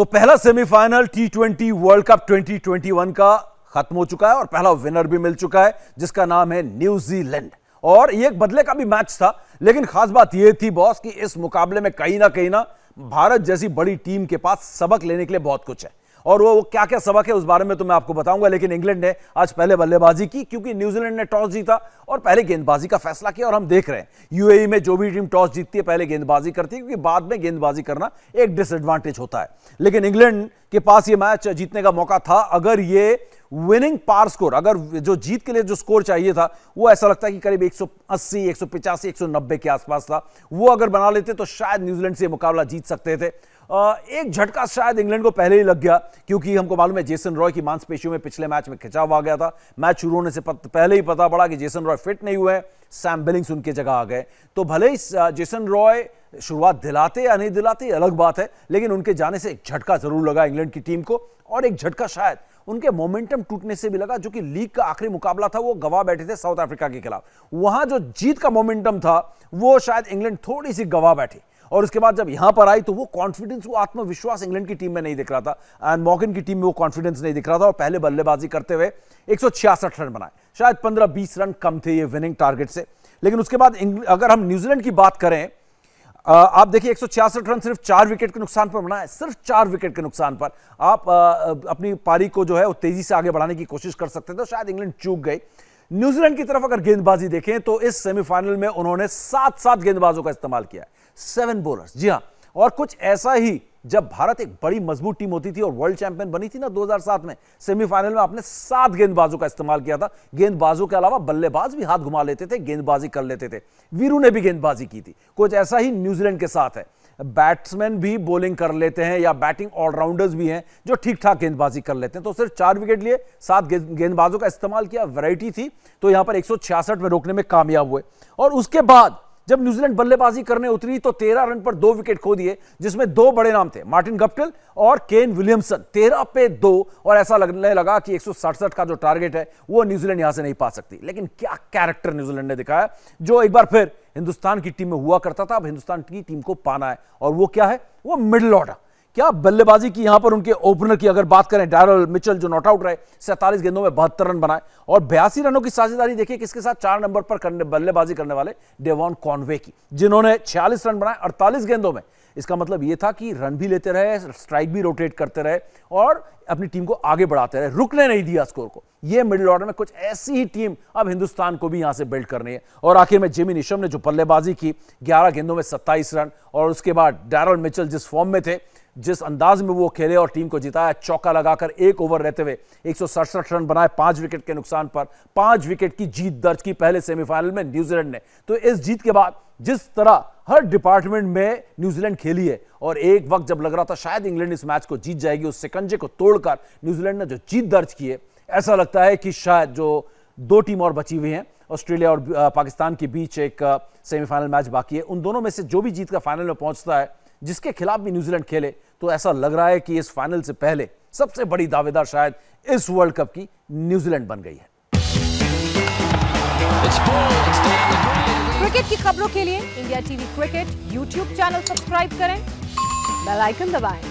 तो पहला semifinal T twenty World Cup 2021 का खत्म हो चुका है और पहला विनर भी मिल चुका है जिसका नाम है न्यूजीलैंड और ये एक बदले का भी मैच था लेकिन खास बात यह थी बॉस कि इस मुकाबले में कहीं ना कहीं ना भारत जैसी बड़ी टीम के पास सबक लेने के लिए बहुत कुछ है और वो, क्या क्या सबक है उस बारे में तो मैं आपको बताऊंगा लेकिन इंग्लैंड ने आज पहले बल्लेबाजी की क्योंकि न्यूजीलैंड ने टॉस जीता और पहले गेंदबाजी का फैसला किया और हम देख रहे हैं यूएई में जो भी टीम टॉस जीतती है पहले गेंदबाजी करती है क्योंकि बाद में गेंदबाजी करना एक डिसएडवांटेज होता है लेकिन इंग्लैंड के पास ये मैच जीतने का मौका था अगर ये विनिंग पार स्कोर अगर जो जीत के लिए जो स्कोर चाहिए था वो ऐसा लगता है कि करीब 180, 185, 190 के आसपास था वो अगर बना लेते तो शायद न्यूजीलैंड से मुकाबला जीत सकते थे एक झटका शायद इंग्लैंड को पहले ही लग गया क्योंकि हमको मालूम है जेसन रॉय की मांसपेशियों में पिछले मैच में खिंचाव आ गया था मैच शुरू होने से पहले ही पता पड़ा कि जेसन रॉय फिट नहीं हुए सैम बिलिंग्स उनके जगह आ गए तो भले ही जेसन रॉय शुरुआत दिलाते या नहीं दिलाते अलग बात है लेकिन उनके जाने से एक झटका जरूर लगा इंग्लैंड की टीम को और एक झटका शायद उनके मोमेंटम टूटने से भी लगा जो कि लीग का आखिरी मुकाबला था वो गवा बैठे थे साउथ अफ्रीका के खिलाफ वहां जो जीत का मोमेंटम था वो शायद इंग्लैंड थोड़ी सी गवा बैठी और उसके बाद जब यहां पर आई तो वो कॉन्फिडेंस वो आत्मविश्वास इंग्लैंड की टीम में नहीं दिख रहा था एंड मॉकिन की टीम में वो कॉन्फिडेंस नहीं दिख रहा था और पहले बल्लेबाजी करते हुए एक रन बनाए शायद पंद्रह बीस रन कम थे ये विनिंग टारगेट से लेकिन उसके बाद अगर हम न्यूजीलैंड की बात करें आप देखिए एक रन सिर्फ चार विकेट के नुकसान पर बना है सिर्फ चार विकेट के नुकसान पर आप अपनी पारी को जो है वो तेजी से आगे बढ़ाने की कोशिश कर सकते थे शायद इंग्लैंड चूक गई न्यूजीलैंड की तरफ अगर गेंदबाजी देखें तो इस सेमीफाइनल में उन्होंने सात सात गेंदबाजों का इस्तेमाल किया सेवन बोलर्स जी हाँ और कुछ ऐसा ही जब भारत एक बड़ी मजबूत टीम होती थी और वर्ल्ड चैंपियन बनी थी ना 2007 में सेमीफाइनल में आपने सात गेंदबाजों का इस्तेमाल किया था गेंदबाजों के अलावा बल्लेबाज भी हाथ घुमा लेते थे गेंदबाजी कर लेते थे वीरू ने भी गेंदबाजी की थी कुछ ऐसा ही न्यूजीलैंड के साथ है बैट्समैन भी बोलिंग कर लेते हैं या बैटिंग ऑलराउंडर्स भी हैं जो ठीक ठाक गेंदबाजी कर लेते हैं तो सिर्फ चार विकेट लिए सात गेंदबाजों का इस्तेमाल किया वैरायटी थी तो यहां पर एक में रोकने में कामयाब हुए और उसके बाद जब न्यूजीलैंड बल्लेबाजी करने उतरी तो तेरह रन पर दो विकेट खो दिए जिसमें दो बड़े नाम थे मार्टिन गप्टिल और केन विलियमसन तेरह पे दो और ऐसा लगने लगा कि एक का जो टारगेट है वो न्यूजीलैंड यहां से नहीं पा सकती लेकिन क्या कैरेक्टर न्यूजीलैंड ने दिखाया जो एक बार फिर हिंदुस्तान की टीम में हुआ करता था अब हिंदुस्तान की टीम को पाना है और वो क्या है वो मिडिल ऑर्डर क्या बल्लेबाजी की यहां पर उनके ओपनर की अगर बात करें डायरल मिचल जो नॉट आउट रहे सैंतालीस गेंदों में बहत्तर रन बनाए और बयासी रनों की साझेदारी देखिए किसके साथ चार नंबर पर करने बल्लेबाजी करने वाले डेवॉन कॉनवे की जिन्होंने छियालीस रन बनाए अड़तालीस गेंदों में इसका मतलब यह था कि रन भी लेते रहे स्ट्राइक भी रोटेट करते रहे और अपनी टीम को आगे बढ़ाते रहे रुकने नहीं दिया स्कोर को ये मिडिल ऑर्डर में कुछ ऐसी ही टीम अब हिंदुस्तान को भी यहां से बिल्ड करनी है और आखिर में जिमी निशम ने जो बल्लेबाजी की 11 गेंदों में 27 रन और उसके बाद डैरल मिचल जिस फॉर्म में थे जिस अंदाज में वो खेले और टीम को जिताया चौका लगाकर एक ओवर रहते हुए एक रन बनाए पांच विकेट के नुकसान पर पांच विकेट की जीत दर्ज की पहले सेमीफाइनल में न्यूजीलैंड ने तो इस जीत के बाद जिस तरह हर डिपार्टमेंट में न्यूजीलैंड खेली है और एक वक्त जब लग रहा था शायद इंग्लैंड इस मैच को जीत जाएगी उस सिकंजे को तोड़कर न्यूजीलैंड ने जो जीत दर्ज की है ऐसा लगता है कि शायद जो दो टीम और बची हुई हैं ऑस्ट्रेलिया और पाकिस्तान के बीच एक सेमीफाइनल मैच बाकी है उन दोनों में से जो भी जीत का फाइनल में पहुंचता है जिसके खिलाफ भी न्यूजीलैंड खेले तो ऐसा लग रहा है कि इस फाइनल से पहले सबसे बड़ी दावेदार शायद इस वर्ल्ड कप की न्यूजीलैंड बन गई है क्रिकेट की खबरों के लिए India TV cricket YouTube channel subscribe करें बेल आइकन दबाएं